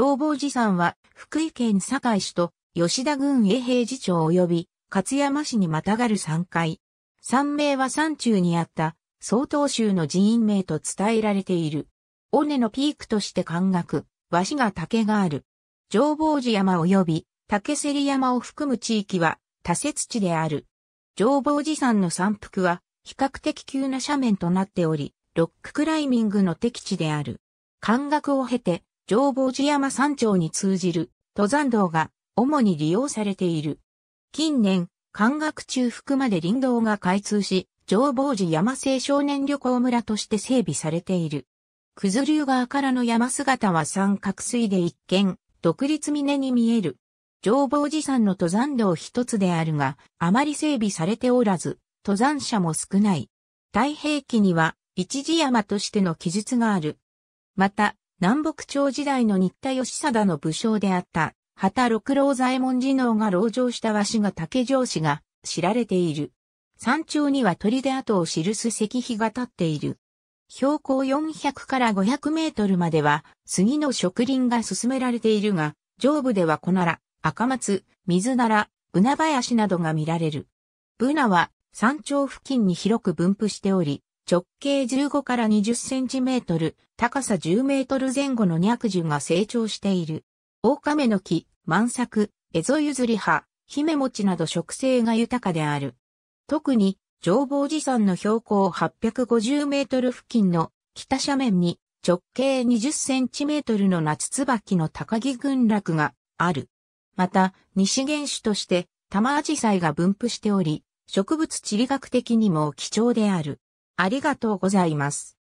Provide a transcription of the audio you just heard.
上坊寺山は福井県堺市と吉田郡永平寺町及び勝山市にまたがる山階。山名は山中にあった曹洞州の寺院名と伝えられている。尾根のピークとして感覚、和紙が竹がある。上坊寺山及び竹り山を含む地域は多雪地である。上坊寺山の山腹は比較的急な斜面となっており、ロッククライミングの適地である。感覚を経て、浄法寺山山頂に通じる登山道が主に利用されている。近年、関学中腹まで林道が開通し、浄法寺山青少年旅行村として整備されている。九頭竜川からの山姿は三角錐で一見、独立峰に見える。浄法寺山の登山道一つであるが、あまり整備されておらず、登山者も少ない。太平記には、一時山としての記述がある。また、南北朝時代の新田義貞の武将であった、畑六郎左衛門次郎が籠城した和紙が竹城市が知られている。山頂には鳥で跡を記す石碑が立っている。標高400から500メートルまでは杉の植林が進められているが、上部では小奈良、赤松、水なら、ブナ林などが見られる。ブナは山頂付近に広く分布しており、直径15から20センチメートル、高さ10メートル前後の若樹が成長している。オオカメの木、万作、ズリハ、ヒメモチなど植生が豊かである。特に、上房寺山の標高850メートル付近の北斜面に直径20センチメートルの夏椿の高木群落がある。また、西原種として玉アジサイが分布しており、植物地理学的にも貴重である。ありがとうございます。